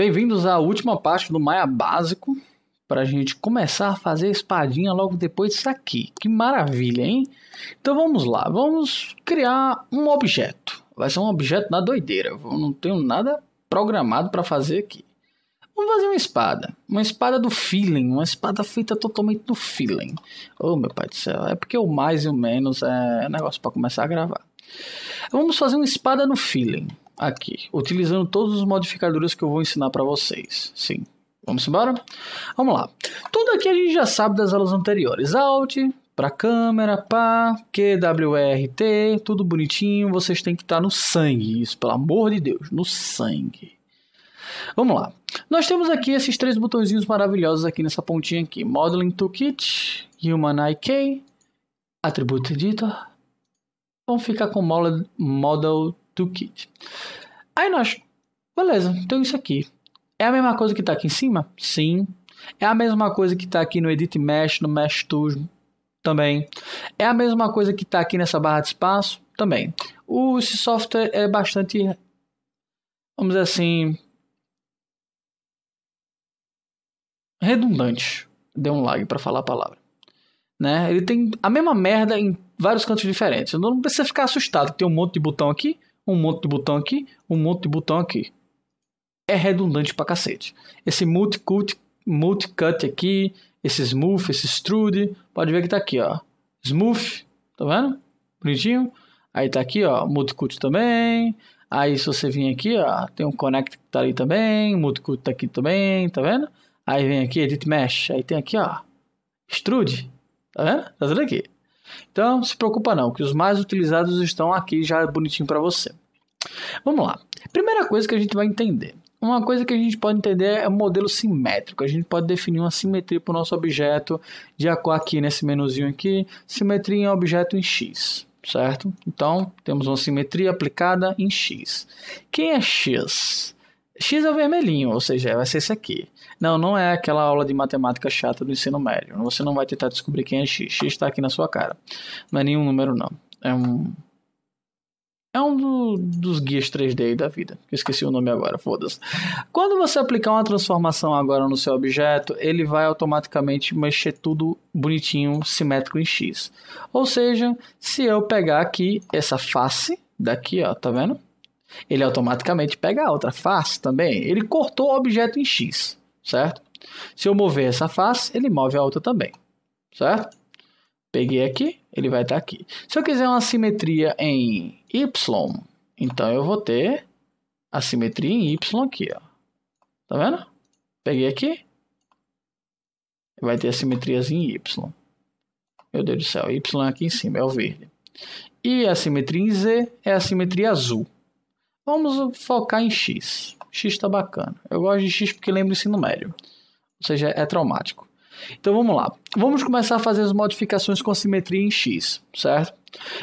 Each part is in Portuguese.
Bem-vindos à última parte do Maia Básico, para a gente começar a fazer a espadinha logo depois disso aqui. Que maravilha, hein? Então vamos lá, vamos criar um objeto. Vai ser um objeto na doideira, eu não tenho nada programado para fazer aqui. Vamos fazer uma espada. Uma espada do feeling. Uma espada feita totalmente do feeling. Oh, meu pai do céu. É porque o mais e o menos é negócio para começar a gravar. Vamos fazer uma espada no feeling aqui, utilizando todos os modificadores que eu vou ensinar para vocês. Sim. Vamos embora? Vamos lá. Tudo aqui a gente já sabe das aulas anteriores. Alt, para câmera, pá, QWRT, tudo bonitinho. Vocês têm que estar tá no sangue, isso, pelo amor de Deus, no sangue. Vamos lá. Nós temos aqui esses três botõezinhos maravilhosos aqui nessa pontinha aqui. Modeling Toolkit, Human IK, Attribute Editor. Vamos ficar com Model do kit. Aí nós, beleza, então isso aqui. É a mesma coisa que está aqui em cima? Sim. É a mesma coisa que está aqui no Edit Mesh, no Mesh Tools também. É a mesma coisa que está aqui nessa barra de espaço? Também. O esse software é bastante, vamos dizer assim, redundante. Deu um lag para falar a palavra. Né? Ele tem a mesma merda em vários cantos diferentes. Não precisa ficar assustado que tem um monte de botão aqui um monte de botão aqui, um monte de botão aqui. É redundante pra cacete. Esse multicut, multicut aqui, esse smooth, esse extrude, pode ver que tá aqui, ó. Smooth, tá vendo? Bonitinho. Aí tá aqui, ó, multicut também. Aí se você vir aqui, ó, tem um connect que tá ali também, multicut tá aqui também, tá vendo? Aí vem aqui, edit mesh, aí tem aqui, ó, extrude, tá vendo? Tá tudo aqui. Então, se preocupa não, que os mais utilizados estão aqui já bonitinho para você. Vamos lá. Primeira coisa que a gente vai entender. Uma coisa que a gente pode entender é o modelo simétrico. A gente pode definir uma simetria para o nosso objeto de acordo aqui nesse menuzinho aqui. Simetria em objeto em X, certo? Então, temos uma simetria aplicada em X. Quem é X? X é o vermelhinho, ou seja, vai ser esse aqui. Não, não é aquela aula de matemática chata do ensino médio. Você não vai tentar descobrir quem é X. X está aqui na sua cara. Não é nenhum número, não. É um é um do, dos guias 3D aí da vida. esqueci o nome agora, foda-se. Quando você aplicar uma transformação agora no seu objeto, ele vai automaticamente mexer tudo bonitinho, simétrico em X. Ou seja, se eu pegar aqui essa face, daqui ó, tá vendo? Ele automaticamente pega a outra face também. Ele cortou o objeto em X, certo? Se eu mover essa face, ele move a outra também, certo? Peguei aqui, ele vai estar tá aqui. Se eu quiser uma simetria em Y, então eu vou ter a simetria em Y aqui, ó. Tá vendo? Peguei aqui. Vai ter a simetriazinha em Y. Meu Deus do céu, Y é aqui em cima, é o verde. E a simetria em Z é a simetria azul. Vamos focar em X. X está bacana. Eu gosto de X porque lembra o ensino médio. Ou seja, é traumático. Então vamos lá. Vamos começar a fazer as modificações com simetria em X, certo?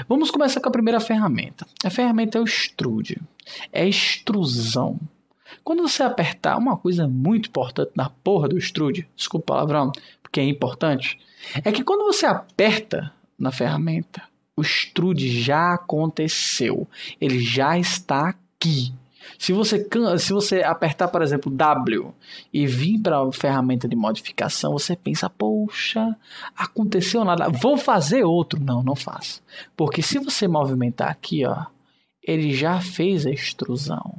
Vamos começar com a primeira ferramenta. A ferramenta é o extrude. É extrusão. Quando você apertar uma coisa muito importante na porra do extrude, desculpa o palavrão, porque é importante, é que quando você aperta na ferramenta, o extrude já aconteceu. Ele já está aqui. Se você, se você apertar, por exemplo, W e vir para a ferramenta de modificação, você pensa, poxa, aconteceu nada, vou fazer outro. Não, não faço. Porque se você movimentar aqui, ó, ele já fez a extrusão.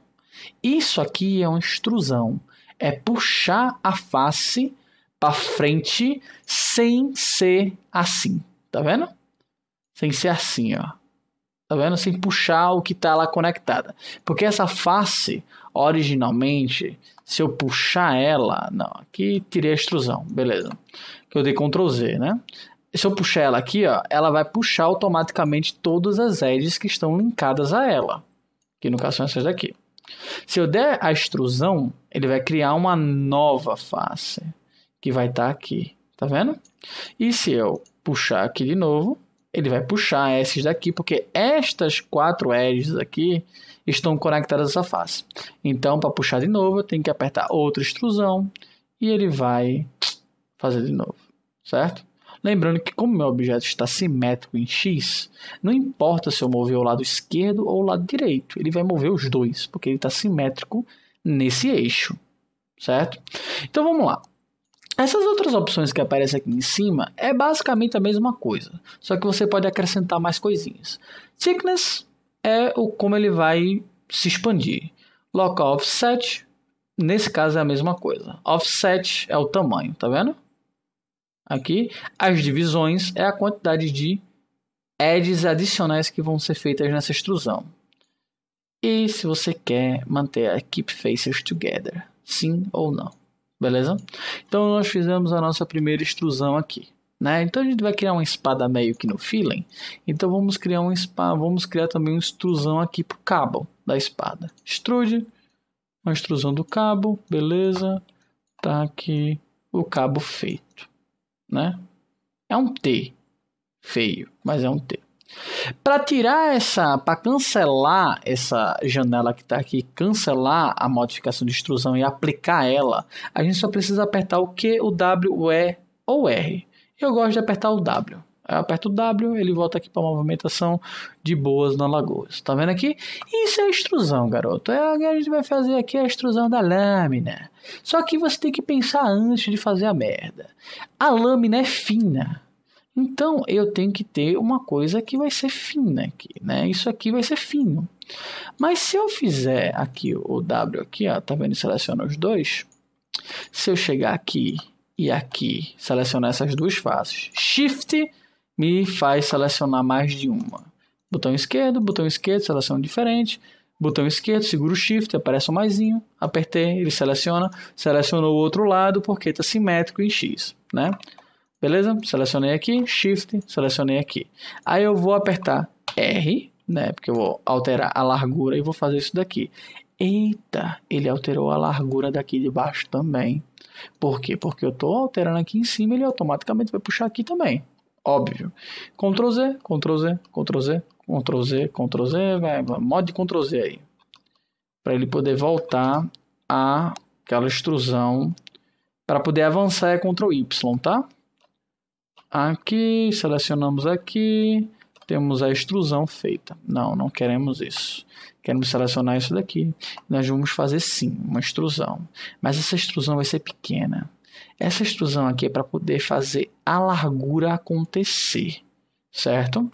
Isso aqui é uma extrusão. É puxar a face para frente sem ser assim. Tá vendo? Sem ser assim, ó tá vendo? Sem puxar o que está lá conectada. Porque essa face, originalmente, se eu puxar ela, não, aqui tirei a extrusão, beleza. Que eu dei Ctrl Z, né? Se eu puxar ela aqui, ó, ela vai puxar automaticamente todas as edges que estão linkadas a ela. Que no caso são essas daqui. Se eu der a extrusão, ele vai criar uma nova face que vai estar tá aqui, tá vendo? E se eu puxar aqui de novo, ele vai puxar esses daqui, porque estas quatro edges aqui estão conectadas a essa face. Então, para puxar de novo, eu tenho que apertar outra extrusão e ele vai fazer de novo, certo? Lembrando que como meu objeto está simétrico em X, não importa se eu mover o lado esquerdo ou o lado direito, ele vai mover os dois, porque ele está simétrico nesse eixo, certo? Então vamos lá. Essas outras opções que aparecem aqui em cima é basicamente a mesma coisa, só que você pode acrescentar mais coisinhas. Thickness é o como ele vai se expandir. Local offset, nesse caso é a mesma coisa. Offset é o tamanho, tá vendo? Aqui, as divisões é a quantidade de edges adicionais que vão ser feitas nessa extrusão. E se você quer manter a Keep Faces Together, sim ou não beleza? Então nós fizemos a nossa primeira extrusão aqui. Né? Então a gente vai criar uma espada meio que no feeling. Então vamos criar um spa, vamos criar também uma extrusão aqui pro cabo da espada. Extrude, uma extrusão do cabo, beleza? Tá aqui o cabo feito, né? É um T feio, mas é um T. Para tirar essa, para cancelar essa janela que está aqui, cancelar a modificação de extrusão e aplicar ela, a gente só precisa apertar o Q, o W, o E ou o R. Eu gosto de apertar o W. Eu aperto o W, ele volta aqui para movimentação de boas na lagoa. Está vendo aqui? Isso é extrusão, garoto. É a gente vai fazer aqui a extrusão da lâmina. Só que você tem que pensar antes de fazer a merda. A lâmina é fina. Então eu tenho que ter uma coisa que vai ser fina né, aqui, né? Isso aqui vai ser fino. Mas se eu fizer aqui o W aqui, ó, tá vendo? Seleciona os dois. Se eu chegar aqui e aqui, selecionar essas duas faces, Shift me faz selecionar mais de uma. Botão esquerdo, botão esquerdo, seleção diferente. Botão esquerdo, seguro Shift, aparece um maisinho. Apertei, ele seleciona, Selecionou o outro lado porque está simétrico em X, né? Beleza? Selecionei aqui, Shift, selecionei aqui. Aí eu vou apertar R, né? Porque eu vou alterar a largura e vou fazer isso daqui. Eita, ele alterou a largura daqui de baixo também. Por quê? Porque eu estou alterando aqui em cima, ele automaticamente vai puxar aqui também. Óbvio. Ctrl Z, Ctrl Z, Ctrl Z, Ctrl Z, Ctrl Z, vai, vai mod Ctrl Z aí. Para ele poder voltar àquela extrusão. Para poder avançar é Ctrl Y, tá? aqui, selecionamos aqui, temos a extrusão feita. Não, não queremos isso. Queremos selecionar isso daqui. Nós vamos fazer sim uma extrusão, mas essa extrusão vai ser pequena. Essa extrusão aqui é para poder fazer a largura acontecer, certo?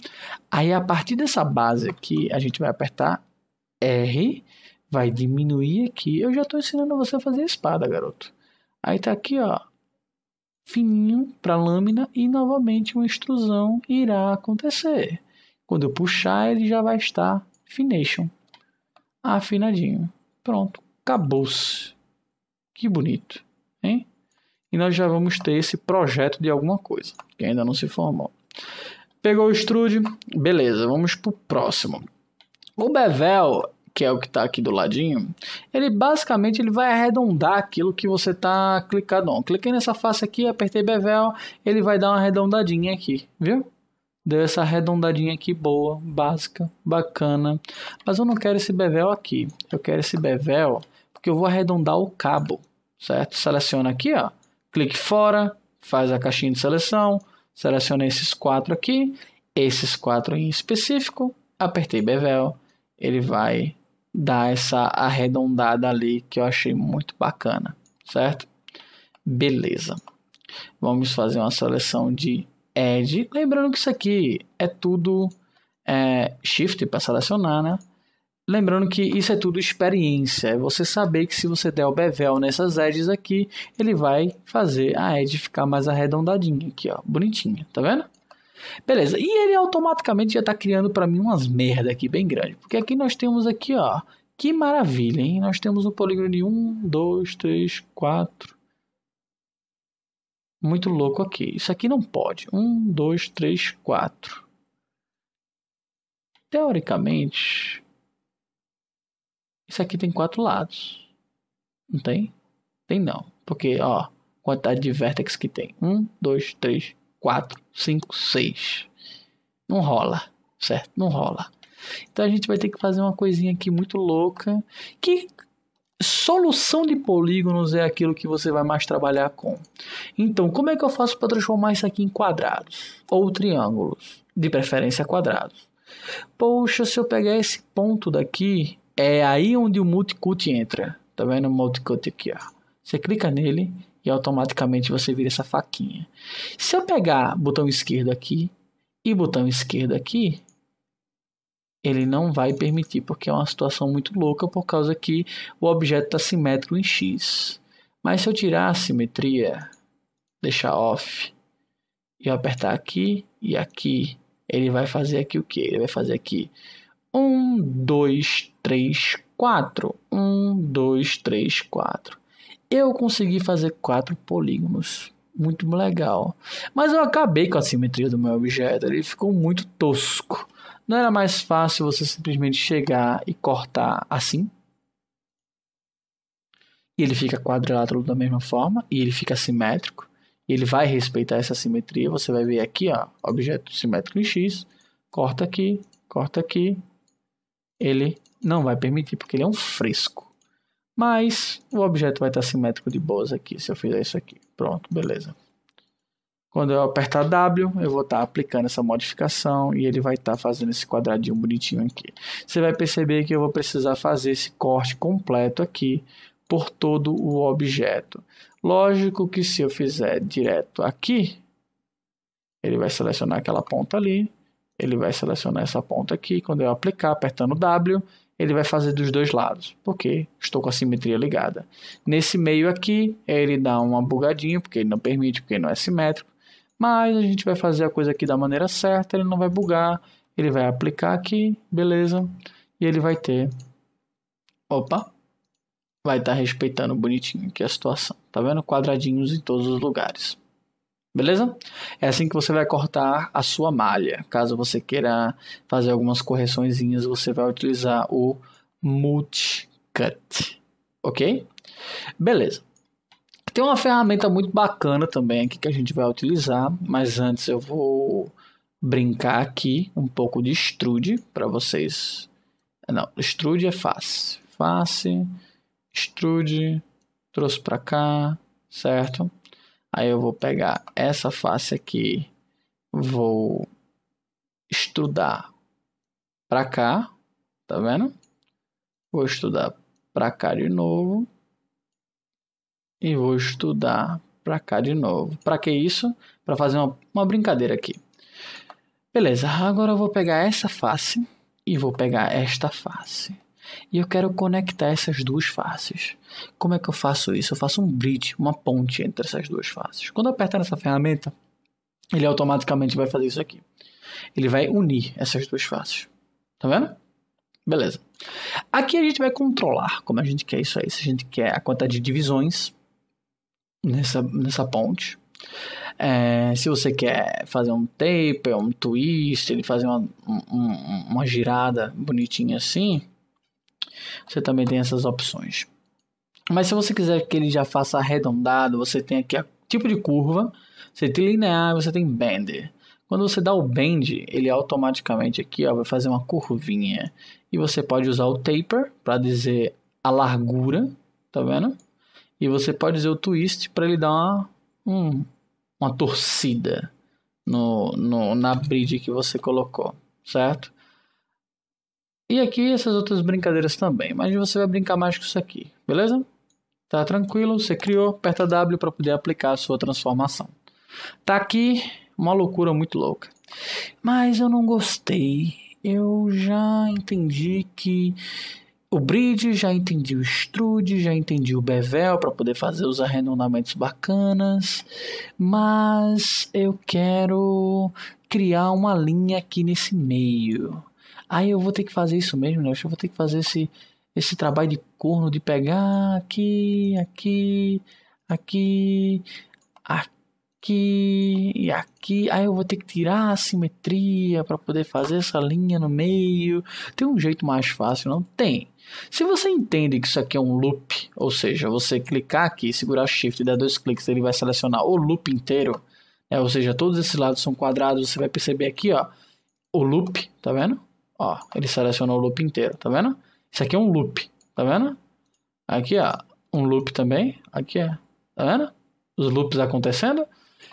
Aí a partir dessa base aqui, a gente vai apertar R, vai diminuir aqui. Eu já estou ensinando você a fazer a espada, garoto. Aí tá aqui, ó, fininho para a lâmina e novamente uma extrusão irá acontecer. Quando eu puxar, ele já vai estar finition, afinadinho. Pronto, acabou-se. Que bonito, hein? E nós já vamos ter esse projeto de alguma coisa, que ainda não se formou. Pegou o extrude? Beleza, vamos pro próximo. O bevel que é o que está aqui do ladinho, ele basicamente ele vai arredondar aquilo que você está clicando. cliquei nessa face aqui, apertei bevel, ele vai dar uma arredondadinha aqui, viu? Deu essa arredondadinha aqui boa, básica, bacana. Mas eu não quero esse bevel aqui, eu quero esse bevel porque eu vou arredondar o cabo, certo? Seleciona aqui, ó, clique fora, faz a caixinha de seleção, seleciona esses quatro aqui, esses quatro em específico, apertei bevel, ele vai dar essa arredondada ali que eu achei muito bacana, certo? Beleza. Vamos fazer uma seleção de Edge. Lembrando que isso aqui é tudo é, Shift para selecionar, né? Lembrando que isso é tudo experiência. É você saber que se você der o bevel nessas edges aqui, ele vai fazer a edge ficar mais arredondadinha aqui, ó, bonitinha, tá vendo? Beleza, e ele automaticamente já está criando para mim umas merda aqui bem grande. Porque aqui nós temos aqui, ó, que maravilha, hein? Nós temos um polígono de 1, 2, 3, 4. Muito louco aqui. Isso aqui não pode. 1, 2, 3, 4. Teoricamente, isso aqui tem quatro lados. Não tem? Tem não. Porque, ó, quantidade de vértices que tem. 1, 2, 3, 4. 4, 5, 6. Não rola, certo? Não rola. Então a gente vai ter que fazer uma coisinha aqui muito louca. Que solução de polígonos é aquilo que você vai mais trabalhar com. Então, como é que eu faço para transformar isso aqui em quadrados ou triângulos? De preferência, quadrados. Poxa, se eu pegar esse ponto daqui, é aí onde o multicut entra. Tá vendo o multicut aqui, ó. Você clica nele e automaticamente você vira essa faquinha. Se eu pegar botão esquerdo aqui e botão esquerdo aqui, ele não vai permitir, porque é uma situação muito louca por causa que o objeto está simétrico em X. Mas se eu tirar a simetria, deixar off, e apertar aqui e aqui, ele vai fazer aqui o que? Ele vai fazer aqui 1, 2, 3, 4. 1, 2, 3, 4 eu consegui fazer quatro polígonos. Muito legal. Mas eu acabei com a simetria do meu objeto, ele ficou muito tosco. Não era mais fácil você simplesmente chegar e cortar assim? E ele fica quadrilátero da mesma forma, e ele fica simétrico. Ele vai respeitar essa simetria. Você vai ver aqui, ó, objeto simétrico em X, corta aqui, corta aqui. Ele não vai permitir, porque ele é um fresco. Mas o objeto vai estar simétrico de boas aqui, se eu fizer isso aqui. Pronto, beleza. Quando eu apertar W, eu vou estar aplicando essa modificação e ele vai estar fazendo esse quadradinho bonitinho aqui. Você vai perceber que eu vou precisar fazer esse corte completo aqui por todo o objeto. Lógico que se eu fizer direto aqui, ele vai selecionar aquela ponta ali, ele vai selecionar essa ponta aqui. Quando eu aplicar, apertando W, ele vai fazer dos dois lados, porque estou com a simetria ligada. Nesse meio aqui, ele dá uma bugadinha, porque ele não permite, porque não é simétrico, mas a gente vai fazer a coisa aqui da maneira certa, ele não vai bugar, ele vai aplicar aqui, beleza, e ele vai ter, opa, vai estar tá respeitando bonitinho aqui a situação, tá vendo? Quadradinhos em todos os lugares. Beleza? É assim que você vai cortar a sua malha. Caso você queira fazer algumas correçõezinhas, você vai utilizar o Multicut. Ok? Beleza. Tem uma ferramenta muito bacana também aqui que a gente vai utilizar, mas antes eu vou brincar aqui um pouco de extrude para vocês. Não, extrude é face. Face, extrude, trouxe para cá, certo? Aí eu vou pegar essa face aqui, vou estudar para cá, tá vendo? Vou estudar para cá de novo e vou estudar para cá de novo. Para que isso? Para fazer uma, uma brincadeira aqui. Beleza, agora eu vou pegar essa face e vou pegar esta face. E eu quero conectar essas duas faces. Como é que eu faço isso? Eu faço um bridge, uma ponte entre essas duas faces. Quando eu apertar nessa ferramenta, ele automaticamente vai fazer isso aqui. Ele vai unir essas duas faces. Tá vendo? Beleza. Aqui a gente vai controlar como a gente quer isso aí. Se a gente quer a quantidade de divisões nessa, nessa ponte. É, se você quer fazer um taper, um twist, ele fazer uma, um, uma girada bonitinha assim, você também tem essas opções. Mas se você quiser que ele já faça arredondado, você tem aqui o tipo de curva, você tem linear, você tem bend. Quando você dá o bend, ele automaticamente aqui ó, vai fazer uma curvinha. E você pode usar o taper para dizer a largura, tá vendo? E você pode dizer o twist para ele dar uma, um, uma torcida no, no, na bridge que você colocou, certo? E aqui essas outras brincadeiras também, mas você vai brincar mais com isso aqui, beleza? Tá tranquilo, você criou, aperta W para poder aplicar a sua transformação. Tá aqui uma loucura muito louca. Mas eu não gostei. Eu já entendi que o bridge, já entendi o extrude, já entendi o bevel para poder fazer os arredondamentos bacanas, mas eu quero criar uma linha aqui nesse meio. Aí eu vou ter que fazer isso mesmo, né? Eu vou ter que fazer esse, esse trabalho de corno de pegar aqui, aqui, aqui, aqui e aqui. Aí eu vou ter que tirar a simetria para poder fazer essa linha no meio. Tem um jeito mais fácil? Não tem. Se você entende que isso aqui é um loop, ou seja, você clicar aqui, segurar Shift e dar dois cliques, ele vai selecionar o loop inteiro. É, Ou seja, todos esses lados são quadrados. Você vai perceber aqui, ó, o loop, tá vendo? Ó, ele selecionou o loop inteiro, tá vendo? Isso aqui é um loop, tá vendo? Aqui, ó, um loop também. Aqui, ó, tá vendo? Os loops acontecendo.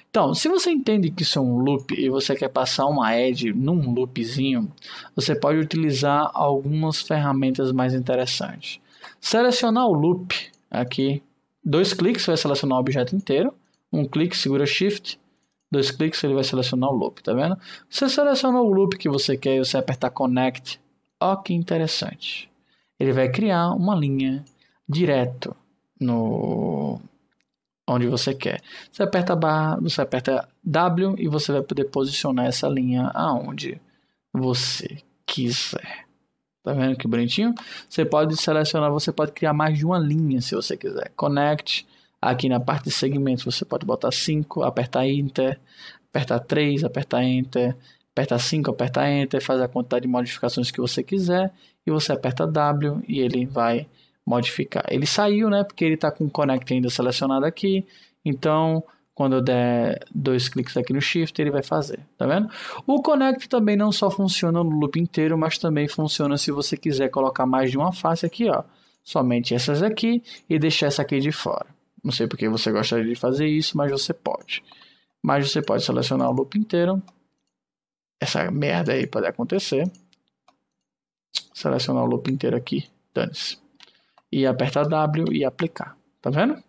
Então, se você entende que isso é um loop e você quer passar uma edge num loopzinho, você pode utilizar algumas ferramentas mais interessantes. Selecionar o loop aqui, dois cliques vai selecionar o objeto inteiro, um clique segura Shift Dois cliques, ele vai selecionar o loop, tá vendo? Você selecionou o loop que você quer e você apertar Connect. Ó, oh, que interessante. Ele vai criar uma linha direto no onde você quer. Você aperta barra, você aperta W e você vai poder posicionar essa linha aonde você quiser. Tá vendo que bonitinho? Você pode selecionar, você pode criar mais de uma linha se você quiser. Connect, Aqui na parte de segmentos você pode botar 5, apertar Enter, apertar 3, apertar Enter, apertar 5, apertar Enter, faz a quantidade de modificações que você quiser e você aperta W e ele vai modificar. Ele saiu, né? Porque ele está com o Connect ainda selecionado aqui. Então, quando eu der dois cliques aqui no Shift, ele vai fazer, tá vendo? O Connect também não só funciona no loop inteiro, mas também funciona se você quiser colocar mais de uma face aqui, ó. Somente essas aqui e deixar essa aqui de fora. Não sei porque você gostaria de fazer isso, mas você pode. Mas você pode selecionar o loop inteiro. Essa merda aí pode acontecer. Selecionar o loop inteiro aqui, dane-se. E apertar W e aplicar. Tá vendo?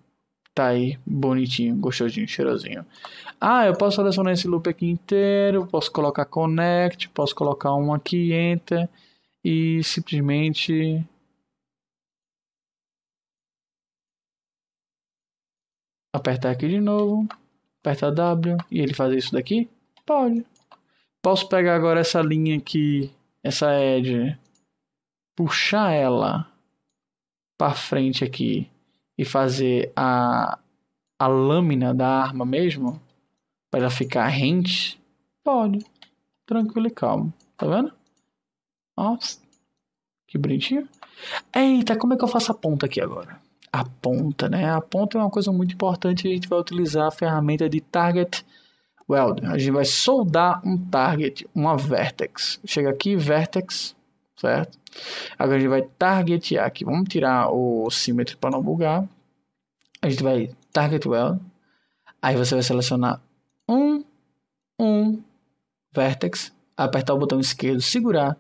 Tá aí, bonitinho, gostosinho, cheirosinho. Ah, eu posso selecionar esse loop aqui inteiro, posso colocar connect, posso colocar um aqui, enter, e simplesmente apertar aqui de novo, apertar W e ele fazer isso daqui? Pode. Posso pegar agora essa linha aqui, essa edge, né? puxar ela para frente aqui e fazer a, a lâmina da arma mesmo, para ela ficar rente? Pode. Tranquilo e calmo. Tá vendo? Nossa, que bonitinho. Eita, como é que eu faço a ponta aqui agora? a ponta, né? A ponta é uma coisa muito importante, a gente vai utilizar a ferramenta de target weld. A gente vai soldar um target, uma vertex. Chega aqui, vertex, certo? Agora a gente vai targetear aqui. Vamos tirar o símetro para não bugar. A gente vai target weld. Aí você vai selecionar um, um, vertex, apertar o botão esquerdo, segurar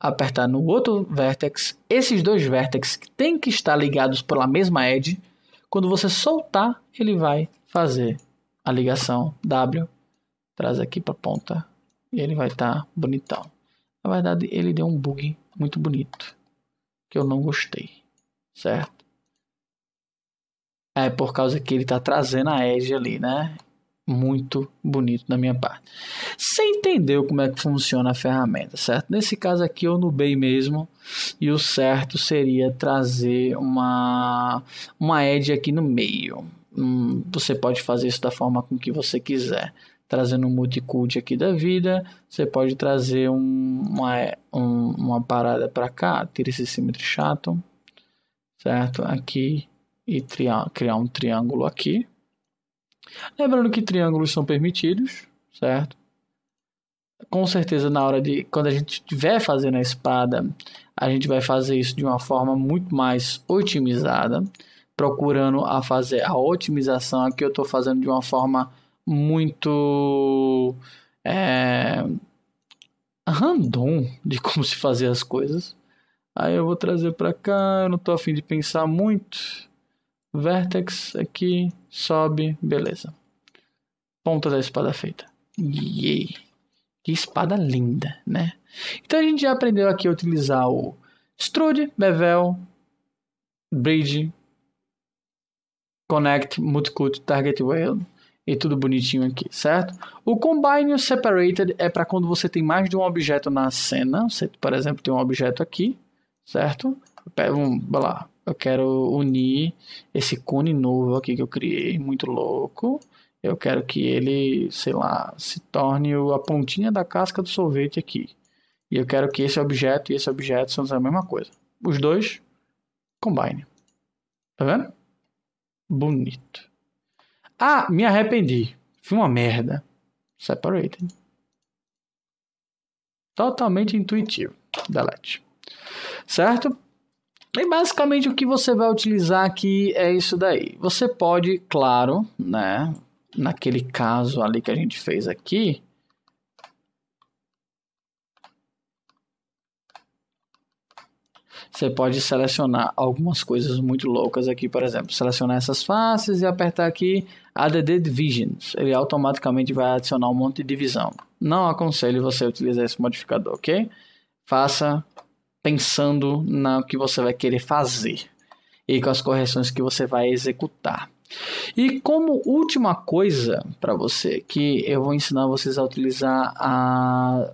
apertar no outro vertex, esses dois vértices têm que estar ligados pela mesma edge. Quando você soltar, ele vai fazer a ligação W, traz aqui para a ponta e ele vai estar tá bonitão. Na verdade, ele deu um bug muito bonito que eu não gostei, certo? É por causa que ele está trazendo a edge ali, né? muito bonito da minha parte. Você entendeu como é que funciona a ferramenta, certo? Nesse caso aqui eu nubei mesmo e o certo seria trazer uma, uma edge aqui no meio. Hum, você pode fazer isso da forma com que você quiser. Trazendo um multicult aqui da vida, você pode trazer um, uma, um, uma parada para cá, tira esse símetro chato, certo? Aqui e criar um triângulo aqui Lembrando que triângulos são permitidos, certo? Com certeza, na hora de. Quando a gente estiver fazendo a espada, a gente vai fazer isso de uma forma muito mais otimizada, procurando a fazer a otimização. Aqui eu estou fazendo de uma forma muito. É, random de como se fazer as coisas. Aí eu vou trazer para cá, eu não estou afim de pensar muito. Vertex aqui, sobe, beleza. Ponta da espada feita. Yay! Que espada linda, né? Então a gente já aprendeu aqui a utilizar o Strude, Bevel, Bridge, Connect, Multicut, Target Whale e tudo bonitinho aqui, certo? O Combine Separated é para quando você tem mais de um objeto na cena. Você, por exemplo, tem um objeto aqui, certo? Pega um, lá, eu quero unir esse cone novo aqui que eu criei, muito louco. Eu quero que ele, sei lá, se torne a pontinha da casca do sorvete aqui. E eu quero que esse objeto e esse objeto sejam a mesma coisa. Os dois, combine. Tá vendo? Bonito. Ah, me arrependi. Fui uma merda. Separated. Totalmente intuitivo. Delete. Certo? E basicamente o que você vai utilizar aqui é isso daí. Você pode, claro, né, naquele caso ali que a gente fez aqui, você pode selecionar algumas coisas muito loucas aqui, por exemplo, selecionar essas faces e apertar aqui Add Divisions. Ele automaticamente vai adicionar um monte de divisão. Não aconselho você a utilizar esse modificador, ok? Faça pensando no que você vai querer fazer e com as correções que você vai executar. E como última coisa para você que eu vou ensinar vocês a utilizar a,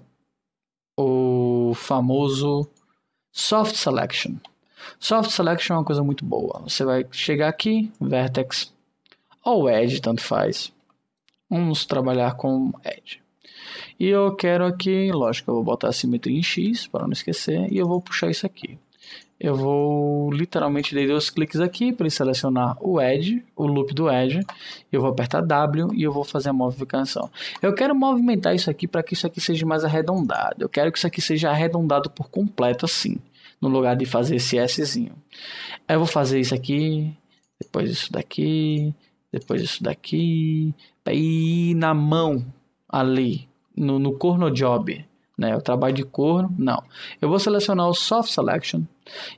o famoso soft selection. Soft selection é uma coisa muito boa. Você vai chegar aqui, vertex ou edge, tanto faz. Vamos trabalhar com edge. E eu quero aqui, lógico, eu vou botar a simetria em X, para não esquecer, e eu vou puxar isso aqui. Eu vou literalmente dar dois cliques aqui para selecionar o Edge, o loop do Edge. Eu vou apertar W e eu vou fazer a modificação. Eu quero movimentar isso aqui para que isso aqui seja mais arredondado. Eu quero que isso aqui seja arredondado por completo assim, no lugar de fazer esse Szinho. Eu vou fazer isso aqui, depois isso daqui, depois isso daqui, aí na mão ali no, no corno job, né, o trabalho de corno, não. Eu vou selecionar o Soft Selection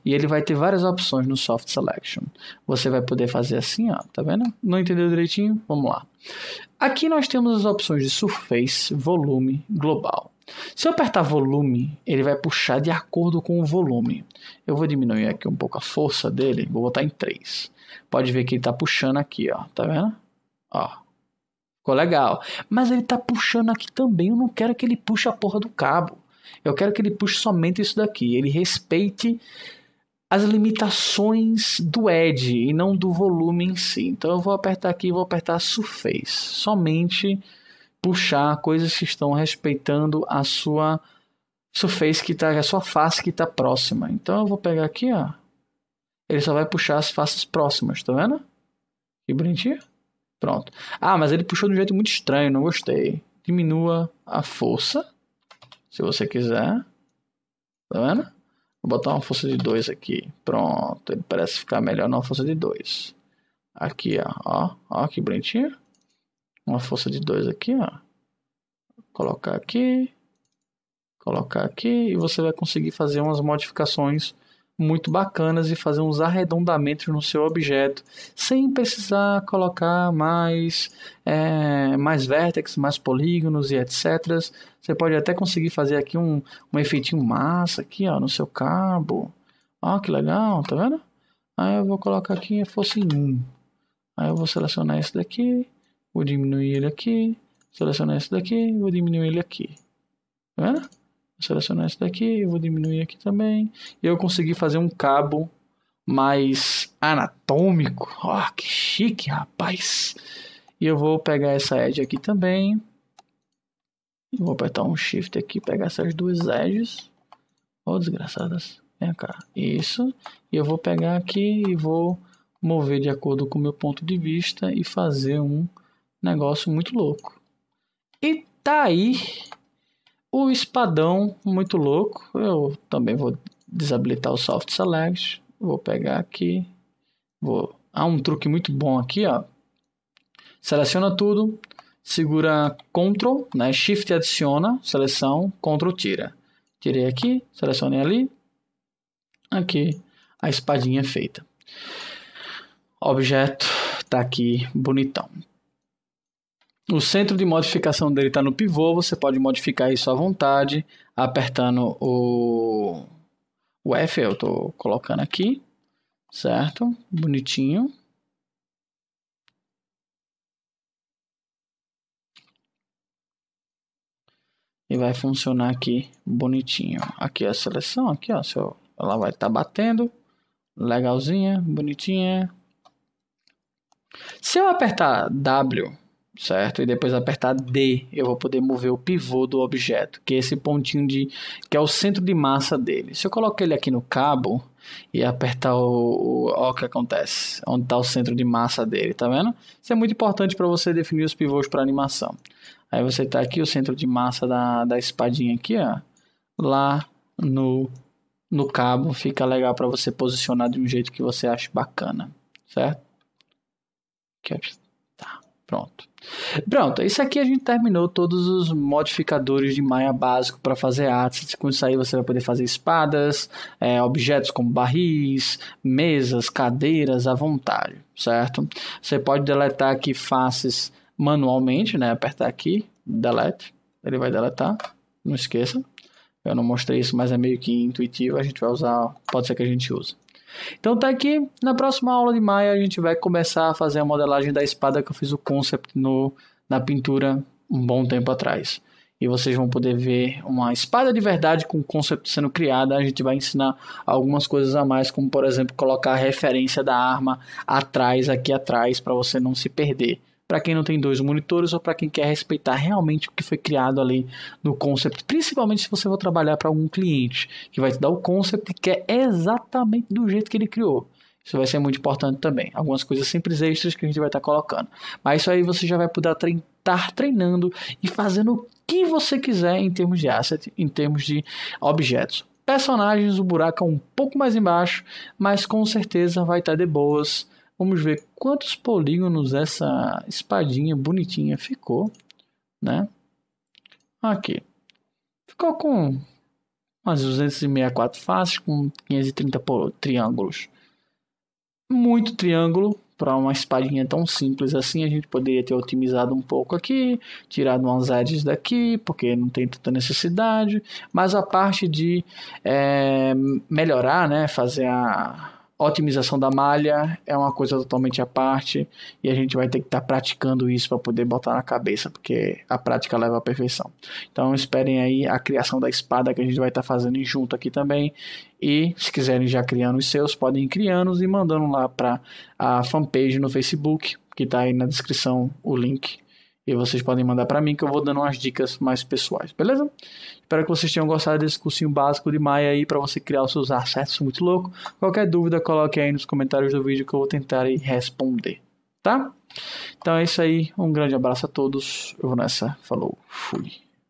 e ele vai ter várias opções no Soft Selection. Você vai poder fazer assim, ó, tá vendo? Não entendeu direitinho? Vamos lá. Aqui nós temos as opções de Surface, Volume, Global. Se eu apertar volume, ele vai puxar de acordo com o volume. Eu vou diminuir aqui um pouco a força dele, vou botar em 3. Pode ver que ele está puxando aqui, ó, tá vendo? Ó, Ficou legal. Mas ele tá puxando aqui também. Eu não quero que ele puxe a porra do cabo. Eu quero que ele puxe somente isso daqui. Ele respeite as limitações do Edge e não do volume em si. Então eu vou apertar aqui e vou apertar Surface. Somente puxar coisas que estão respeitando a sua Surface que tá, a sua face que está próxima. Então eu vou pegar aqui, ó. Ele só vai puxar as faces próximas, tá vendo? Que bonitinho. Pronto. Ah, mas ele puxou de um jeito muito estranho, não gostei. Diminua a força, se você quiser. Tá vendo? Vou botar uma força de 2 aqui. Pronto, ele parece ficar melhor numa força de 2. Aqui, ó. ó. Ó, que bonitinho. Uma força de 2 aqui, ó. Colocar aqui. Colocar aqui. E você vai conseguir fazer umas modificações muito bacanas de fazer uns arredondamentos no seu objeto sem precisar colocar mais é, mais vértices, mais polígonos e etc. Você pode até conseguir fazer aqui um, um efeitinho massa aqui ó, no seu cabo. Ó, que legal, tá vendo? Aí eu vou colocar aqui fosse em 1. Aí eu vou selecionar esse daqui, vou diminuir ele aqui, selecionar esse daqui, vou diminuir ele aqui. Tá vendo? selecionar isso daqui, eu vou diminuir aqui também. E eu consegui fazer um cabo mais anatômico. Ó, oh, que chique, rapaz! E eu vou pegar essa edge aqui também. vou apertar um shift aqui, pegar essas duas edges. Ó, oh, desgraçadas. Vem cá. Isso. E eu vou pegar aqui e vou mover de acordo com o meu ponto de vista e fazer um negócio muito louco. E tá aí o espadão, muito louco. Eu também vou desabilitar o soft select. Vou pegar aqui. Vou... Há um truque muito bom aqui, ó. Seleciona tudo, segura Ctrl, né? Shift adiciona, seleção, Ctrl tira. Tirei aqui, selecionei ali. Aqui, a espadinha é feita. Objeto tá aqui bonitão. O centro de modificação dele está no pivô, você pode modificar isso à vontade, apertando o, o F, eu estou colocando aqui, certo? Bonitinho. e vai funcionar aqui bonitinho. Aqui a seleção, aqui ó, seu, ela vai estar tá batendo, legalzinha, bonitinha. Se eu apertar W, certo? E depois apertar D, eu vou poder mover o pivô do objeto, que é esse pontinho de que é o centro de massa dele. Se eu colocar ele aqui no cabo e apertar o, o, o que acontece, onde está o centro de massa dele, tá vendo? Isso é muito importante para você definir os pivôs para animação. Aí você tá aqui o centro de massa da, da espadinha aqui, ó, lá no no cabo, fica legal para você posicionar de um jeito que você ache bacana, certo? Que é Pronto. Pronto, isso aqui a gente terminou todos os modificadores de maia básico para fazer artes. Com isso aí você vai poder fazer espadas, é, objetos como barris, mesas, cadeiras à vontade, certo? Você pode deletar aqui faces manualmente, né? Apertar aqui, delete, ele vai deletar, não esqueça. Eu não mostrei isso, mas é meio que intuitivo, a gente vai usar, pode ser que a gente use. Então tá aqui, na próxima aula de maio a gente vai começar a fazer a modelagem da espada que eu fiz o concept no, na pintura um bom tempo atrás. E vocês vão poder ver uma espada de verdade com o concept sendo criada. A gente vai ensinar algumas coisas a mais, como por exemplo colocar a referência da arma atrás, aqui atrás, para você não se perder para quem não tem dois monitores ou para quem quer respeitar realmente o que foi criado ali no concept, principalmente se você for trabalhar para algum cliente que vai te dar o concept que é exatamente do jeito que ele criou. Isso vai ser muito importante também. Algumas coisas simples extras que a gente vai estar tá colocando. Mas isso aí você já vai poder estar treinando e fazendo o que você quiser em termos de asset, em termos de objetos. Personagens, o buraco é um pouco mais embaixo, mas com certeza vai estar tá de boas Vamos ver quantos polígonos essa espadinha bonitinha ficou, né? Aqui. Ficou com umas 264 faces, com 530 triângulos. Muito triângulo para uma espadinha tão simples assim. A gente poderia ter otimizado um pouco aqui, tirado umas edges daqui, porque não tem tanta necessidade. Mas a parte de é, melhorar, né? Fazer a otimização da malha é uma coisa totalmente à parte e a gente vai ter que estar tá praticando isso para poder botar na cabeça, porque a prática leva à perfeição. Então esperem aí a criação da espada que a gente vai estar tá fazendo junto aqui também. E se quiserem já criando os seus, podem ir criando e mandando lá para a fanpage no Facebook, que está aí na descrição o link e vocês podem mandar para mim que eu vou dando umas dicas mais pessoais, beleza? Espero que vocês tenham gostado desse cursinho básico de Maia aí para você criar os seus acessos muito louco. Qualquer dúvida, coloque aí nos comentários do vídeo que eu vou tentar responder, tá? Então é isso aí, um grande abraço a todos. Eu vou nessa, falou, fui.